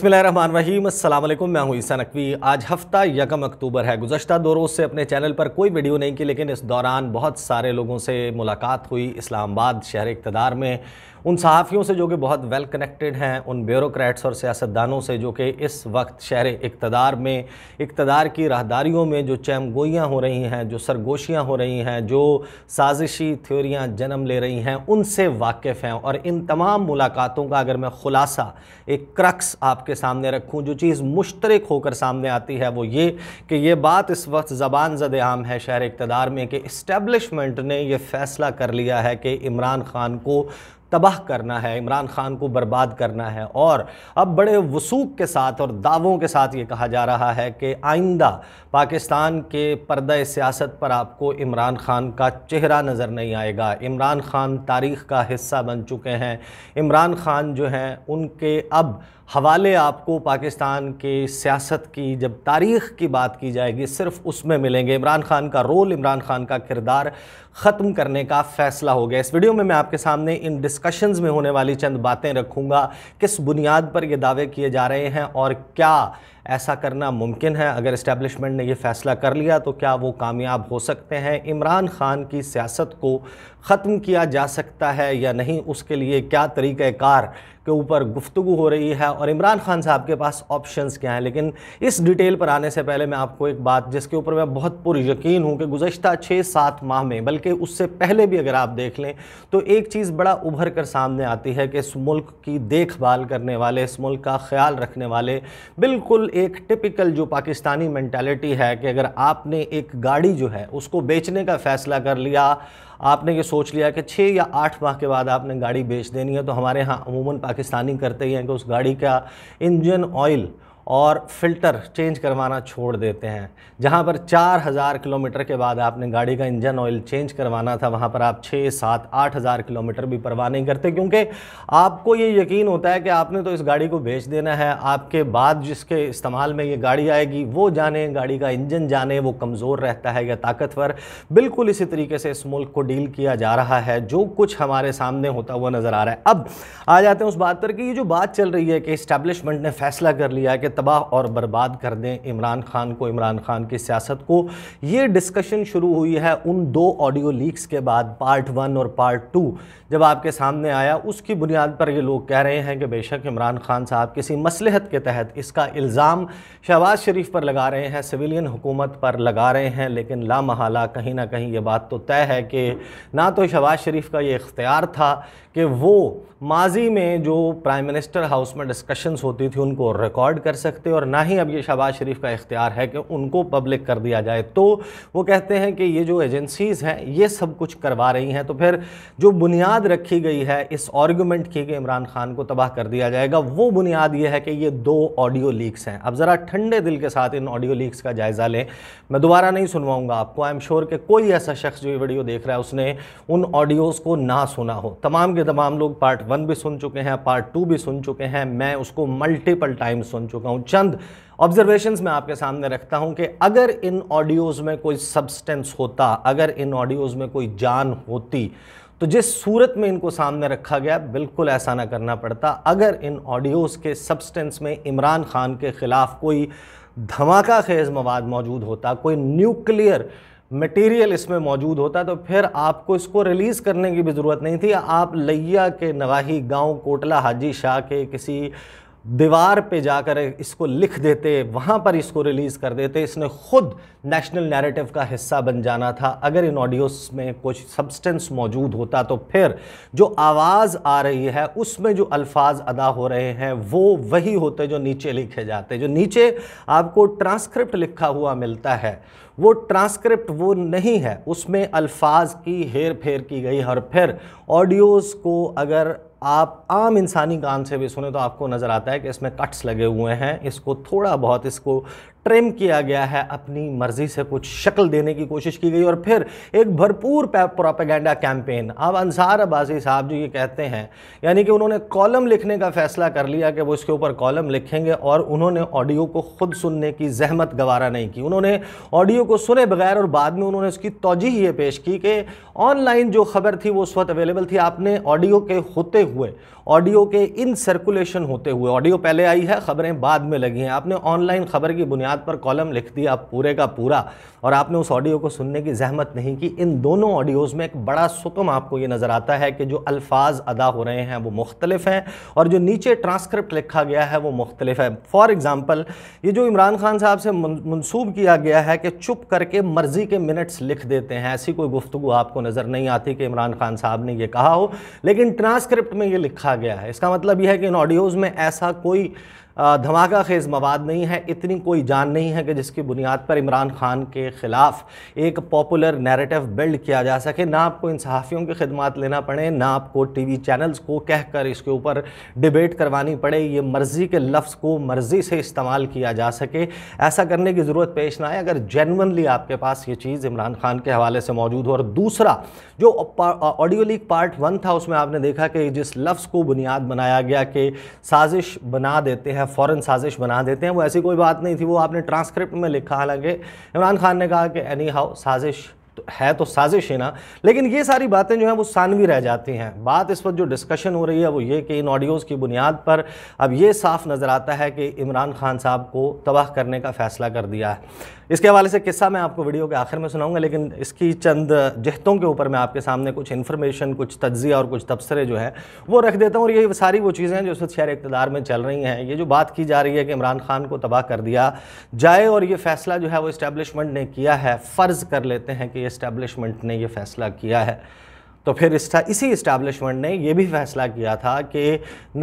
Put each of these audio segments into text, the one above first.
रहीम अल्लाम मैं हूं ईसा नकवी आज हफ्ता यकम अक्टूबर है गुजशत दो रोज़ से अपने चैनल पर कोई वीडियो नहीं की लेकिन इस दौरान बहुत सारे लोगों से मुलाकात हुई इस्लामाबाद शहर इकतदार में उन सहाफ़ियों से जो कि बहुत वेल कनेक्टेड हैं उन ब्यूरोक्रेट्स और सियासतदानों से जो कि इस वक्त शहर इकतदार में इकतदार की राहदारियों में जो चैमगोइयाँ हो रही हैं जो सरगोशियाँ हो रही हैं जो साजिशी थ्योरियाँ जन्म ले रही हैं उनसे वाकिफ़ हैं और इन तमाम मुलाकातों का अगर मैं ख़ुलासा एक क्रक्स आपके सामने रखूँ जो चीज़ मुश्तरक होकर सामने आती है वो ये कि ये बात इस वक्त ज़बान जद आम है शहर इकतदार में कि इस्टेबलिशमेंट ने यह फ़ैसला कर लिया है कि इमरान खान को तबाह करना है इमरान खान को बर्बाद करना है और अब बड़े वसूख के साथ और दावों के साथ ये कहा जा रहा है कि आइंदा पाकिस्तान के पर्दा सियासत पर आपको इमरान खान का चेहरा नज़र नहीं आएगा इमरान खान तारीख़ का हिस्सा बन चुके हैं इमरान खान जो हैं उनके अब हवाले आपको पाकिस्तान के सियासत की जब तारीख़ की बात की जाएगी सिर्फ उसमें मिलेंगे इमरान खान का रोल इमरान खान का किरदार ख़त्म करने का फ़ैसला हो गया इस वीडियो में मैं आपके सामने इन डिस्कशंस में होने वाली चंद बातें रखूँगा किस बुनियाद पर ये दावे किए जा रहे हैं और क्या ऐसा करना मुमकिन है अगर इस्टेब्लिशमेंट ने यह फ़ैसला कर लिया तो क्या वो कामयाब हो सकते हैं इमरान खान की सियासत को ख़त्म किया जा सकता है या नहीं उसके लिए क्या तरीक़ार के ऊपर गुफ्तु हो रही है और इमरान खान साहब के पास ऑप्शंस क्या हैं लेकिन इस डिटेल पर आने से पहले मैं आपको एक बात जिसके ऊपर मैं बहुत पुर यकीन हूँ कि गुजशत छः सात माह में बल्कि उससे पहले भी अगर आप देख लें तो एक चीज़ बड़ा उभर कर सामने आती है कि इस मुल्क की देखभाल करने वाले इस मुल्क का ख्याल रखने वाले बिल्कुल एक टिपिकल जो पाकिस्तानी मैंटेलिटी है कि अगर आपने एक गाड़ी जो है उसको बेचने का फ़ैसला कर लिया आपने ये सोच लिया कि छः या आठ माह के बाद आपने गाड़ी बेच देनी है तो हमारे यहाँ अमूमन पाकिस्तानी करते ही हैं कि उस गाड़ी का इंजन ऑयल और फिल्टर चेंज करवाना छोड़ देते हैं जहाँ पर 4000 किलोमीटर के बाद आपने गाड़ी का इंजन ऑयल चेंज करवाना था वहाँ पर आप 6, 7, 8000 किलोमीटर भी परवाह नहीं करते क्योंकि आपको ये यकीन होता है कि आपने तो इस गाड़ी को बेच देना है आपके बाद जिसके इस्तेमाल में ये गाड़ी आएगी वो जाने गाड़ी का इंजन जाने वो कमज़ोर रहता है या ताकतवर बिल्कुल इसी तरीके से इस मुल्क को डील किया जा रहा है जो कुछ हमारे सामने होता हुआ नज़र आ रहा है अब आ जाते हैं उस बात पर कि ये जो बात चल रही है कि इस्टेब्लिशमेंट ने फैसला कर लिया कि तबाह और बर्बाद कर दें इमरान खान को इमरान खान की सियासत को ये डिस्कशन शुरू हुई है उन दो ऑडियो लीक्स के बाद पार्ट वन और पार्ट टू जब आपके सामने आया उसकी बुनियाद पर ये लोग कह रहे हैं कि बेशक इमरान खान साहब किसी मसलहत के तहत इसका इल्ज़ाम शहबाज शरीफ पर लगा रहे हैं सिविलियन हुकूमत पर लगा रहे हैं लेकिन लामहला कहीं ना कहीं ये बात तो तय है कि ना तो शहबाज शरीफ का ये इख्तियार था कि वो माजी में जो प्राइम मिनिस्टर हाउस में डिस्कशंस होती थी उनको रिकॉर्ड कर सकते और ना ही अब ये शहबाज शरीफ का इख्तियार है कि उनको पब्लिक कर दिया जाए तो वो कहते हैं कि ये जो एजेंसीज़ हैं ये सब कुछ करवा रही हैं तो फिर जो बुनियाद रखी गई है इस आर्गूमेंट की कि इमरान खान को तबाह कर दिया जाएगा वो बुनियाद ये है कि ये दो ऑडियो लीक्स हैं अब ज़रा ठंडे दिल के साथ इन ऑडियो लीक्स का जायज़ा लें मैं दोबारा नहीं सुनवाऊंगा आपको आई एम श्योर कि कोई ऐसा शख्स जो ये वीडियो देख रहा है उसने उन ऑडियोज़ को ना सुना हो तमाम के के तमाम लोग पार्ट वन भी सुन चुके हैं पार्ट टू भी सुन चुके हैं मैं उसको मल्टीपल टाइम सुन चुका हूं चंद ऑब्जर्वेशंस मैं आपके सामने रखता हूं कि अगर इन ऑडियोज़ में कोई सब्सटेंस होता अगर इन ऑडियोज़ में कोई जान होती तो जिस सूरत में इनको सामने रखा गया बिल्कुल ऐसा ना करना पड़ता अगर इन ऑडियोज़ के सब्सटेंस में इमरान खान के ख़िलाफ़ कोई धमाका खेज मवाद मौजूद होता कोई न्यूक्लियर मटेरियल इसमें मौजूद होता तो फिर आपको इसको रिलीज़ करने की भी ज़रूरत नहीं थी आप लैया के नवाही गांव कोटला हाजी शाह के किसी दीवार पे जाकर इसको लिख देते वहाँ पर इसको रिलीज़ कर देते इसने खुद नेशनल नैरेटिव का हिस्सा बन जाना था अगर इन ऑडियोस में कुछ सब्सटेंस मौजूद होता तो फिर जो आवाज़ आ रही है उसमें जो अल्फाज अदा हो रहे हैं वो वही होते जो नीचे लिखे जाते जो नीचे आपको ट्रांसक्रिप्ट लिखा हुआ मिलता है वो ट्रांसक्रिप्ट वो नहीं है उसमें अल्फाज की हेर फेर की गई और फिर ऑडियोज़ को अगर आप आम इंसानी काम से भी सुने तो आपको नज़र आता है कि इसमें कट्स लगे हुए हैं इसको थोड़ा बहुत इसको ट्रेम किया गया है अपनी मर्जी से कुछ शक्ल देने की कोशिश की गई और फिर एक भरपूर प्रोपेगेंडा कैंपेन अब अंसार अबाजी साहब जी ये कहते हैं यानी कि उन्होंने कॉलम लिखने का फैसला कर लिया कि वो इसके ऊपर कॉलम लिखेंगे और उन्होंने ऑडियो को खुद सुनने की जहमत गवारा नहीं की उन्होंने ऑडियो को सुने बगैर और बाद में उन्होंने उसकी तोजीह ये पेश की कि ऑनलाइन जो खबर थी वो उस वक्त अवेलेबल थी आपने ऑडियो के होते हुए ऑडियो के इन सर्कुलेशन होते हुए ऑडियो पहले आई है खबरें बाद में लगी हैं आपने ऑनलाइन खबर की बुनियाद बुनियाद पर कॉलम लिख दिया पूरे का पूरा और आपने उस ऑडियो को सुनने की जहमत नहीं की इन दोनों ऑडियोज़ में एक बड़ा सुकम आपको ये नज़र आता है कि जो अल्फाज अदा हो रहे हैं वो मुख्तलिफ हैं और जो नीचे ट्रांसक्रिप्ट लिखा गया है वो मुख्तलिफ है फॉर एग्ज़ाम्पल ये जो इमरान खान साहब से मनसूब किया गया है कि चुप करके मर्ज़ी के मिनट्स लिख देते हैं ऐसी कोई गुफ्तु आपको नज़र नहीं आती कि इमरान खान साहब ने यह कहा हो लेकिन ट्रांसक्रिप्ट में ये लिखा गया है इसका मतलब यह है कि इन ऑडियोज़ में ऐसा कोई धमाका खेज़ मवाद नहीं है इतनी कोई जान नहीं है कि जिसकी बुनियाद पर इमरान खान के ख़िलाफ़ एक पॉपुलर नैरेटिव बिल्ड किया जा सके ना आपको इन सहाफ़ियों की खदमात लेना पड़े ना आपको टी वी चैनल्स को कह कर इसके ऊपर डिबेट करवानी पड़े ये मर्ज़ी के लफ्ज़ को मर्ज़ी से इस्तेमाल किया जा सके ऐसा करने की ज़रूरत पेश ना आए अगर जेनवनली आपके पास ये चीज़ इमरान खान के हवाले से मौजूद हो और दूसरा जो ऑडियो लीक पार्ट वन था उसमें आपने देखा कि जिस लफ्ज़ को बुनियाद बनाया गया कि साजिश बना देते हैं हैं फ़ौरन साजिश बना देते हैं वो ऐसी कोई बात नहीं थी वो आपने ट्रांसक्रिप्ट में लिखा हालांकि इमरान खान ने कहा कि एनी हाउ साजिश तो है तो साजिश है ना लेकिन ये सारी बातें जो हैं वो सानवी रह जाती हैं बात इस वक्त जो डिस्कशन हो रही है वो ये कि इन ऑडियोज़ की बुनियाद पर अब ये साफ नज़र आता है कि इमरान खान साहब को तबाह करने का फ़ैसला कर दिया है इसके हवाले से किस्सा मैं आपको वीडियो के आखिर में सुनाऊंगा लेकिन इसकी चंद जहतों के ऊपर मैं आपके सामने कुछ इन्फॉर्मेशन कुछ तज्जिया और कुछ तबसरे जो है वो रख देता हूँ और ये सारी वो चीज़ें हैं जो इस शहर इकतदार में चल रही हैं ये जो बात की जा रही है कि इमरान खान को तबाह कर दिया जाए और ये फैसला जो है वो इस्टेबलिशमेंट ने किया है फ़र्ज़ कर लेते हैं कि इस्टेबलिशमेंट ने यह फैसला किया है तो फिर इसी इस्टेबलिशमेंट ने यह भी फैसला किया था कि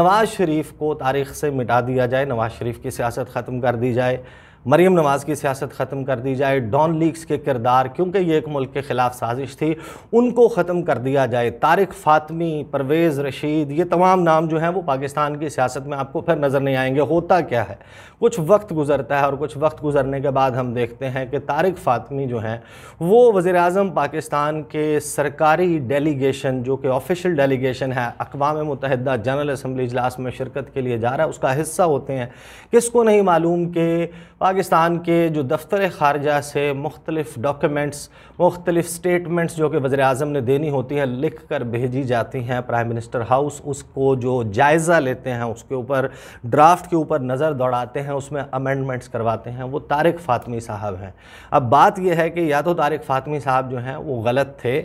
नवाज़ शरीफ को तारीख से मिटा दिया जाए नवाज़ शरीफ की सियासत ख़त्म कर दी जाए मरीम नवाज़ की सियासत ख़त्म कर दी जाए डॉन लीक्स के किरदार क्योंकि ये एक मुल्क के ख़िलाफ़ साजिश थी उनको ख़त्म कर दिया जाए तारिक फ़ातमी परवेज़ रशीद ये तमाम नाम जो हैं वो पाकिस्तान की सियासत में आपको फिर नज़र नहीं आएंगे होता क्या है कुछ वक्त गुजरता है और कुछ वक्त गुजरने के बाद हम देखते हैं कि तारिक फ़ातमी जो हैं वो वज़ी अजम पाकिस्तान के सरकारी डेलीगेशन जो कि ऑफिशियल डेलीगेशन है अकवा मुतहदा जनरल असम्बली इजलास में शिरकत के लिए जा रहा है उसका हिस्सा होते हैं किसको नहीं मालूम कि पाकिस्तान के जो दफ्तर ख़ारजा से मुख्तलिफ़ डॉक्यूमेंट्स मुख्तलिफ़ स्टेटमेंट्स जो कि वज़र अजम ने देनी होती हैं लिख कर भेजी जाती हैं प्राइम मिनिस्टर हाउस उसको जो जायज़ा लेते हैं उसके ऊपर ड्राफ्ट के ऊपर नज़र दौड़ाते हैं उसमें अमेंडमेंट्स करवाते हैं वो तारिक फ़ातमी साहब हैं अब बात यह है कि या तो तारिक फ़ातमी साहब जो हैं वो गलत थे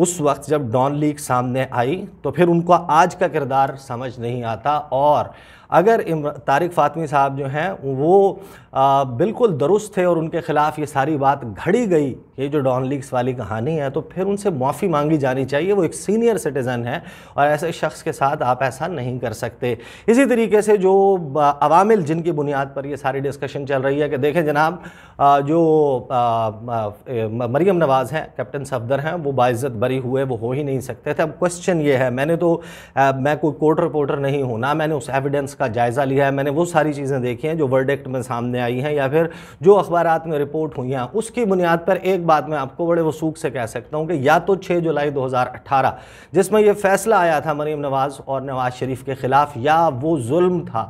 उस वक्त जब डॉन लीग सामने आई तो फिर उनका आज का किरदार समझ नहीं आता और अगर तारिक फ़ातमी साहब जो हैं वो आ, बिल्कुल दुरुस्त थे और उनके ख़िलाफ़ ये सारी बात घड़ी गई ये जो डॉन लीक्स वाली कहानी है तो फिर उनसे माफ़ी मांगी जानी चाहिए वो एक सीनियर सिटीज़न है और ऐसे शख्स के साथ आप ऐसा नहीं कर सकते इसी तरीके से जो अवामिल जिनकी बुनियाद पर ये सारी डिस्कशन चल रही है कि देखें जनाब जो मरीम नवाज़ हैं कैप्टन सफदर हैं वो बाइज़त बरी हुए वो हो ही नहीं सकते थे अब क्वेश्चन ये है मैंने तो आ, मैं कोई कोर्ट रिपोर्टर नहीं हूँ ना मैंने उस एविडेंस उसका जायज़ा लिया है मैंने वो सारी चीज़ें देखी हैं जो वर्डिक्ट में सामने आई हैं या फिर जो अखबार में रिपोर्ट हुई हैं उसकी बुनियाद पर एक बात मैं आपको बड़े वसूख से कह सकता हूँ कि या तो छः जुलाई दो हज़ार जिसमें यह फैसला आया था मरीम नवाज़ और नवाज़ शरीफ के ख़िलाफ़ या वो जुल्म था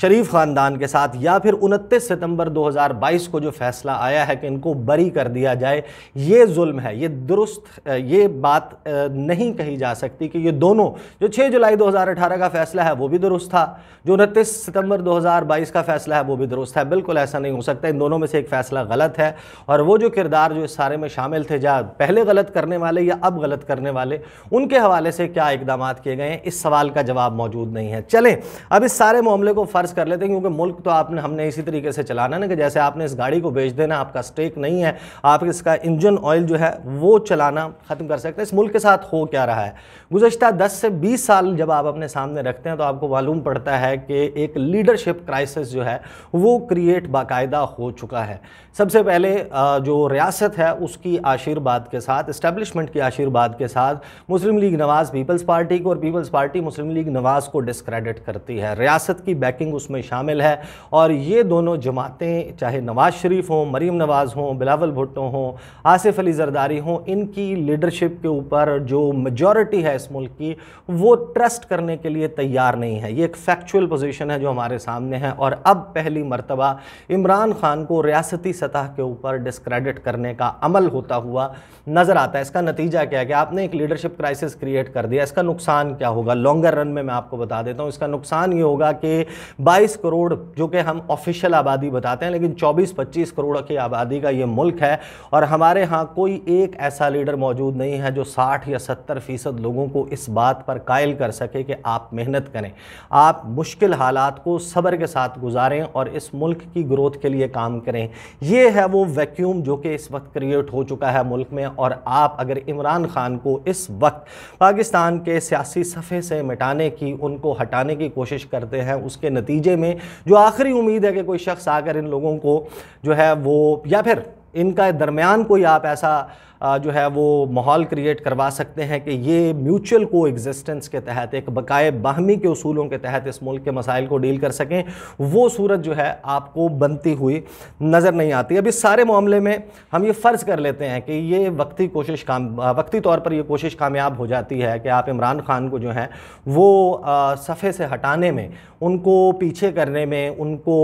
शरीफ ख़ानदान के साथ या फिर उनतीस सितंबर 2022 को जो फैसला आया है कि इनको बरी कर दिया जाए ये जुल्म है ये दुरुस्त ये बात नहीं कही जा सकती कि ये दोनों जो 6 जुलाई 2018 का फैसला है वो भी दुरुस्त था जो उनतीस सितंबर 2022 का फैसला है वो भी दुरुस्त है बिल्कुल ऐसा नहीं हो सकता इन दोनों में से एक फ़ैसला गलत है और वो जो किरदार जो इस सारे में शामिल थे जहाँ पहले गलत करने वाले या अब गलत करने वाले उनके हवाले से क्या इकदाम किए गए हैं इस सवाल का जवाब मौजूद नहीं है चलें अब इस सारे मामले को फ़र्ज रिवर्स कर लेते हैं क्योंकि मुल्क तो आपने हमने इसी तरीके से चलाना ना कि जैसे आपने इस गाड़ी को बेच देना आपका स्टेक नहीं है आप इसका इंजन ऑयल जो है वो चलाना ख़त्म कर सकते हैं इस मुल्क के साथ हो क्या रहा है गुजशत दस से बीस साल जब आप अपने सामने रखते हैं तो आपको मालूम पड़ता है कि एक लीडरशिप क्राइसिस जो है वो क्रिएट बाकायदा हो चुका है सबसे पहले जो रियासत है उसकी आशीर्वाद के साथ इस्टेब्लिशमेंट की आशीर्वाद के साथ मुस्लिम लीग नवाज़ पीपल्स पार्टी को और पीपल्स पार्टी मुस्लिम लीग नवाज़ को डिस्क्रेडिट करती है रियासत की बैकिंग उसमें शामिल है और ये दोनों जमातें चाहे नवाज़ शरीफ हों मरीम नवाज़ हों बिलावल भुट्टो हों आसिफ अली जरदारी हों इनकी लीडरशिप के ऊपर जो मेजॉरिटी है इस मुल्क की वो ट्रस्ट करने के लिए तैयार नहीं है ये एक फैक्चुअल पोजिशन है जो हमारे सामने है और अब पहली मरतबा इमरान खान को रियासती सतह के ऊपर डिस्क्रेडिट करने का अमल होता हुआ नज़र आता है इसका नतीजा क्या है कि आपने एक लीडरशिप क्राइसिस क्रिएट कर दिया इसका नुकसान क्या होगा लॉन्गर रन में मैं आपको बता देता हूँ इसका नुकसान ये होगा कि 22 करोड़ जो कि हम ऑफिशियल आबादी बताते हैं लेकिन 24-25 करोड़ की आबादी का ये मुल्क है और हमारे यहाँ कोई एक ऐसा लीडर मौजूद नहीं है जो 60 या 70 फ़ीसद लोगों को इस बात पर कायल कर सके कि आप मेहनत करें आप मुश्किल हालात को सब्र के साथ गुजारें और इस मुल्क की ग्रोथ के लिए काम करें ये है वो वैक्यूम जो कि इस वक्त क्रिएट हो चुका है मुल्क में और आप अगर इमरान खान को इस वक्त पाकिस्तान के सियासी सफ़े से मिटाने की उनको हटाने की कोशिश करते हैं उसके नतीजे नतीजे में जो आखिरी उम्मीद है कि कोई शख्स आकर इन लोगों को जो है वो या फिर इनका दरमियान कोई आप ऐसा जो है वो माहौल क्रिएट करवा सकते हैं कि ये म्यूचुअल को एग्जिस्टेंस के तहत एक बकाए बाहमी के असूलों के तहत इस मुल्क के मसाइल को डील कर सकें वो सूरत जो है आपको बनती हुई नज़र नहीं आती अब इस सारे मामले में हम ये फ़र्ज़ कर लेते हैं कि ये वक्ती कोशिश काम वक्ती तौर पर यह कोशिश कामयाब हो जाती है कि आप इमरान खान को जो है वो सफ़े से हटाने में उनको पीछे करने में उनको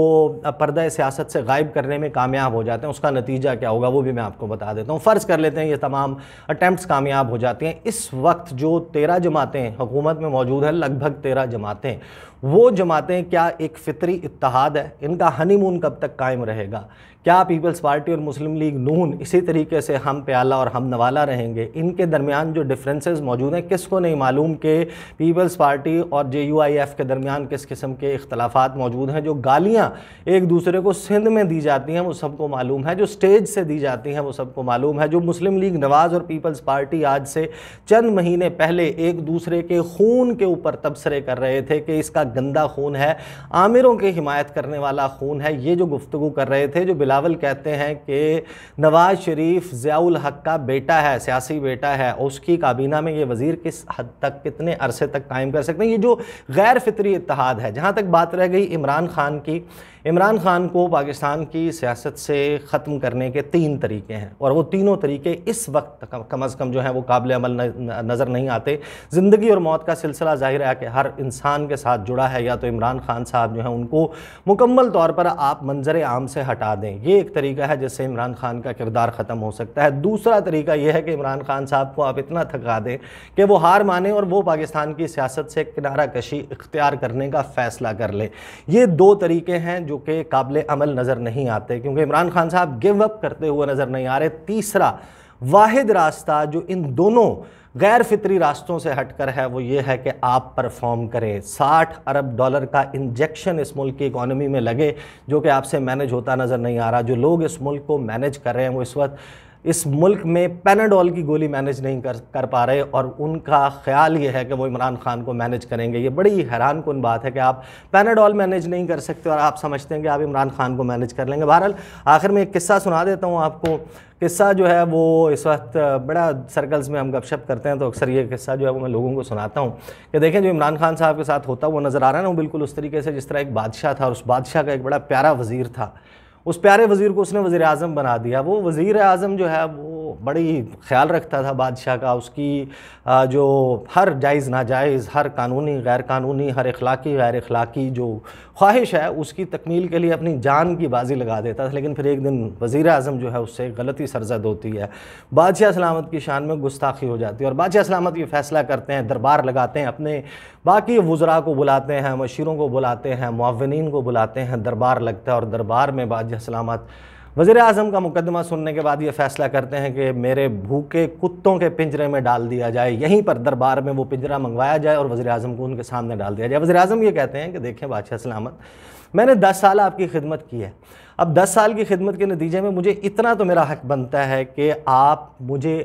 पर्दा सियासत से गायब करने में कामयाब हो जाते हैं उसका नतीजा क्या होगा वो भी मैं आपको बता देता हूँ फ़र्ज़ कर लेते हैं हैं ये तमाम अटैम्प्ट कामयाब हो जाते हैं इस वक्त जो तेरह जमातें हुकूमत में मौजूद हैं लगभग तेरह जमातें वो जमातें क्या एक फितरी इतिहाद है इनका हनीमून कब तक कायम रहेगा क्या पीपल्स पार्टी और मुस्लिम लीग नून इसी तरीके से हम प्याला और हम नवाला रहेंगे इनके दरमियान जो डिफरेंसेस मौजूद हैं किसको नहीं मालूम कि पीपल्स पार्टी और जे यू आई एफ़ के दरमियान किस किस्म के इख्तलाफात मौजूद हैं जो गालियाँ एक दूसरे को सिंध में दी जाती हैं वो सबको मालूम है जो स्टेज से दी जाती हैं वो सबको मालूम है जो मुस्लिम लीग नवाज़ और पीपल्स पार्टी आज से चंद महीने पहले एक दूसरे के खून के ऊपर तबसरे कर रहे थे कि इसका गंदा खून है आमिरों की हिमायत करने वाला खून है ये जो गुफ्तु कर रहे थे जो बिलावल कहते हैं कि नवाज शरीफ ज़ियाउल हक का बेटा है सियासी बेटा है उसकी काबीना में ये वज़ी किस हद तक कितने अरसे तक कायम कर सकते हैं ये जो गैर फितरी इतिहाद है जहाँ तक बात रह गई इमरान खान की इमरान खान को पाकिस्तान की सियासत से ख़त्म करने के तीन तरीके हैं और वो तीनों तरीके इस वक्त कम अज़ कम जो है वो काबिल अमल नज़र नहीं आते ज़िंदगी और मौत का सिलसिला जाहिर है कि हर इंसान के साथ जुड़ा है या तो इमरान खान साहब जो हैं उनको मुकम्मल तौर पर आप मंजर आम से हटा दें ये एक तरीका है जिससे इमरान खान का किरदार ख़त्म हो सकता है दूसरा तरीका यह है कि इमरान खान साहब को आप इतना थका दें कि वो हार माने और वो पाकिस्तान की सियासत से किनारा कशी इख्तियार करने का फ़ैसला कर लें ये दो तरीके हैं जो जो कि काबिल अमल नज़र नहीं आते क्योंकि इमरान खान साहब गिव अप करते हुए नज़र नहीं आ रहे तीसरा वाद रास्ता जो इन दोनों गैर फितरी रास्तों से हटकर है वो ये है कि आप परफॉर्म करें 60 अरब डॉलर का इंजेक्शन इस मुल्क की इकॉनमी में लगे जो कि आपसे मैनेज होता नज़र नहीं आ रहा जो लोग इस मुल्क को मैनेज कर रहे हैं वो इस वक्त इस मुल्क में पैनाडोल की गोली मैनेज नहीं कर कर पा रहे और उनका ख्याल ये है कि वो इमरान खान को मैनेज करेंगे ये बड़ी हैरान कन बात है कि आप पैनाडोल मैनेज नहीं कर सकते और आप समझते हैं कि आप इमरान खान को मैनेज कर लेंगे बहरहाल आखिर में एक किस्सा सुना देता हूँ आपको किस्सा जो है वो इस वक्त बड़ा सर्कल्स में हम गपशप करते हैं तो अक्सर ये किस्सा जो है वो मैं लोगों को सुनाता हूँ कि देखें जो इमरान खान साहब के साथ होता वो नज़र आ रहा है ना वो बिल्कुल उस तरीके से जिस तरह एक बादशाह था और उस बादशाह का एक बड़ा प्यारा वज़ीर था उस प्यारे वज़ीर को उसने वज़ी अजम बना दिया वो वज़ी अजम जो है वो बड़ी ख्याल रखता था बादशाह का उसकी जो हर जायज़ नाजायज़ हर कानूनी गैर कानूनी हर अखलाक़ी गैर अखलाक़ी जो ख्वाहिश है उसकी तकमील के लिए अपनी जान की बाजी लगा देता था लेकिन फिर एक दिन वज़ी अजम जो है उससे गलती सरजद होती है बादशाह सलामत की शान में गुस्ताखी हो जाती है और बादशाह सलामत ये फ़ैसला करते हैं दरबार लगाते हैं अपने बाकी वज़रा को बुलाते हैं मशीरों को बुलाते हैं मुआवनीन को बुलाते हैं दरबार लगता है और दरबार में बादशाह सलामत वज़ी अजम का मुकदमा सुनने के बाद ये फ़ैसला करते हैं कि मेरे भूखे कुत्तों के पिंजरे में डाल दिया जाए यहीं पर दरबार में वो पिंजरा मंगवाया जाए और वज़ी अजम को उनके सामने डाल दिया जाए वज़ी अजम ये कहते हैं कि देखें बादशाह सलामत मैंने दस साल आपकी खिदमत की है अब दस साल की खिदमत के नतीजे में मुझे इतना तो मेरा हक बनता है कि आप मुझे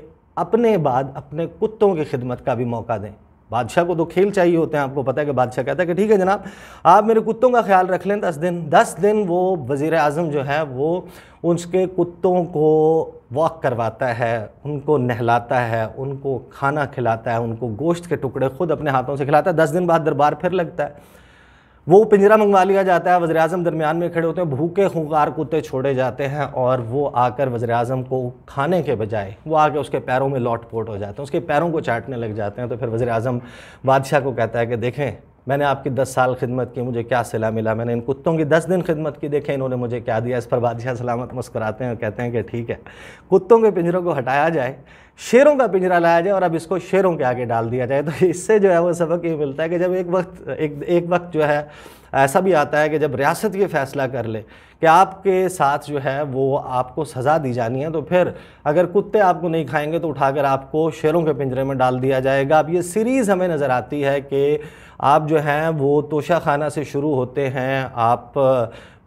अपने बाद अपने कुत्तों की खिदमत का भी मौका दें बादशाह को तो खेल चाहिए होते हैं आपको पता है कि बादशाह कहता है कि ठीक है जनाब आप मेरे कुत्तों का ख्याल रख लें दस दिन दस दिन वो वज़ी अजम जो है वो उसके कुत्तों को वॉक करवाता है उनको नहलाता है उनको खाना खिलाता है उनको गोश्त के टुकड़े खुद अपने हाथों से खिलाता है दस दिन बाद दरबार फिर लगता है वो पिंजरा मंगवा लिया जाता है वज़र दरमियान में खड़े होते हैं भूखे खूंखार कुत्ते छोड़े जाते हैं और वो आकर वज़र को खाने के बजाय वो आके उसके पैरों में लौट पोट हो जाते हैं उसके पैरों को चाटने लग जाते हैं तो फिर वज़र बादशाह को कहता है कि देखें मैंने आपकी दस साल खिदमत की मुझे क्या सिला मिला मैंने इन कुत्तों की दस दिन खिदमत की देखें इन्होंने मुझे क्या दिया इस पर बादशाह सलामत मुस्कराते हैं और कहते हैं कि ठीक है कुत्तों के पिंजरों को हटाया जाए शेरों का पिंजरा लाया जाए और अब इसको शेरों के आगे डाल दिया जाए तो इससे जो है वो सबक ये मिलता है कि जब एक वक्त एक एक वक्त जो है ऐसा भी आता है कि जब रियासत ये फैसला कर ले कि आपके साथ जो है वो आपको सज़ा दी जानी है तो फिर अगर कुत्ते आपको नहीं खाएंगे तो उठाकर आपको शेरों के पिंजरे में डाल दिया जाएगा अब ये सीरीज़ हमें नज़र आती है कि आप जो हैं वो तोशा खाना से शुरू होते हैं आप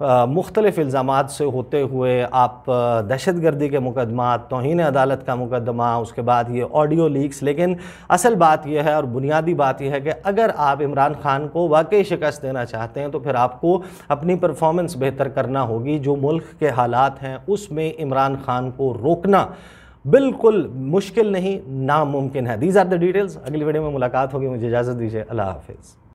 मुख्तलिफ़ इल्ज़ाम से होते हुए आप दहशत गर्दी के मुकदमा तोहन अदालत का मुकदमा उसके बाद ये ऑडियो लीक्स लेकिन असल बात यह है और बुनियादी बात यह है कि अगर आप इमरान खान को वाकई शिकस्त देना चाहते हैं तो फिर आपको अपनी परफॉर्मेंस बेहतर करना होगी जो मुल्क के हालात हैं उसमें इमरान खान को रोकना बिल्कुल मुश्किल नहीं नामुमकिन है दीज आर द डिटेल्स अगली वीडियो में मुलाकात होगी मुझे इजाज़त दीजिए अल्लाह हाफिज़